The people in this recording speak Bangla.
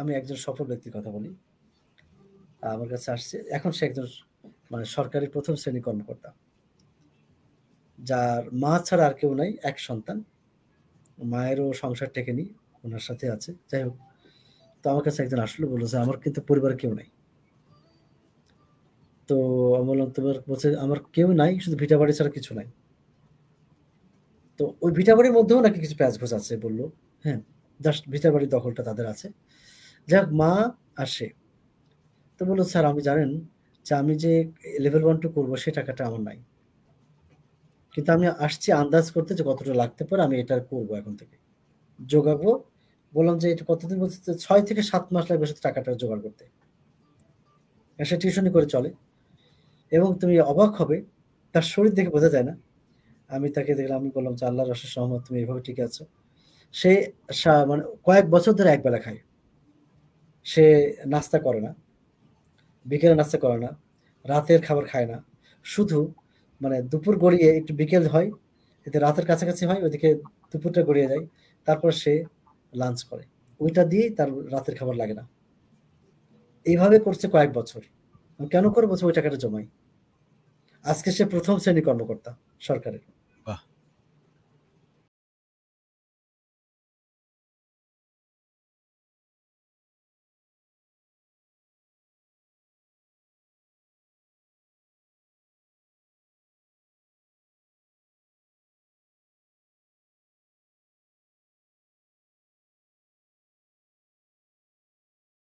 আমি একজন সফল ব্যক্তির কথা বলি আমার কাছে আসছে এখন সে একজন মানে সরকারি প্রথম শ্রেণী কর্মকর্তা যার মা ছাড়া আর কেউ নাই এক সন্তান মায়েরও সংসার নি ওনার সাথে আছে যাই হোক তো আমার কাছে একজন আসলো বললো যে আমার কিন্তু পরিবার কেউ নাই তো আমি বললাম তোমার বলছে আমার কেউ নাই শুধু ভিটা বাড়ি ছাড়া কিছু নাই তো ওই ভিটা বাড়ির মধ্যেও নাকি কিছু প্যাচ ঘোষ আছে বললো হ্যাঁ জাস্ট ভিটা বাড়ির দখলটা তাদের আছে যাক মা আসে তো বললো স্যার আমি জানেন যে আমি যে লেভেল ওয়ান টু করবো সে টাকাটা আমার নাই কিন্তু আমি আসছি আন্দাজ করতে যে কতটা লাগতে পারে আমি এটা করব এখন থেকে যোগাবো বললাম যে এটা কতদিন বলতে ছয় থেকে সাত মাস লাগবে সাথে টাকাটা জোগাড় করতে সে টিউশনি করে চলে এবং তুমি অবাক হবে তার শরীর দেখে বোঝা যায় না আমি তাকে দেখলাম আমি বললাম যে আল্লাহর রসের সহমত তুমি এভাবে ঠিক আছো সে মানে কয়েক বছর ধরে একবেলা খায় সে নাস্তা করে না বিকেলে নাস্তা করে না রাতের খাবার খায় না শুধু মানে দুপুর গড়িয়ে একটু বিকেল হয় এতে রাতের কাছাকাছি হয় ওইদিকে দুপুরটা গড়িয়ে যায় তারপর সে লাঞ্চ করে ওইটা দিয়েই তার রাতের খাবার লাগে না এইভাবে করছে কয়েক বছর কেন করে বছর ওই টাকাটা জমাই আজকে সে প্রথম শ্রেণী কর্মকর্তা সরকারের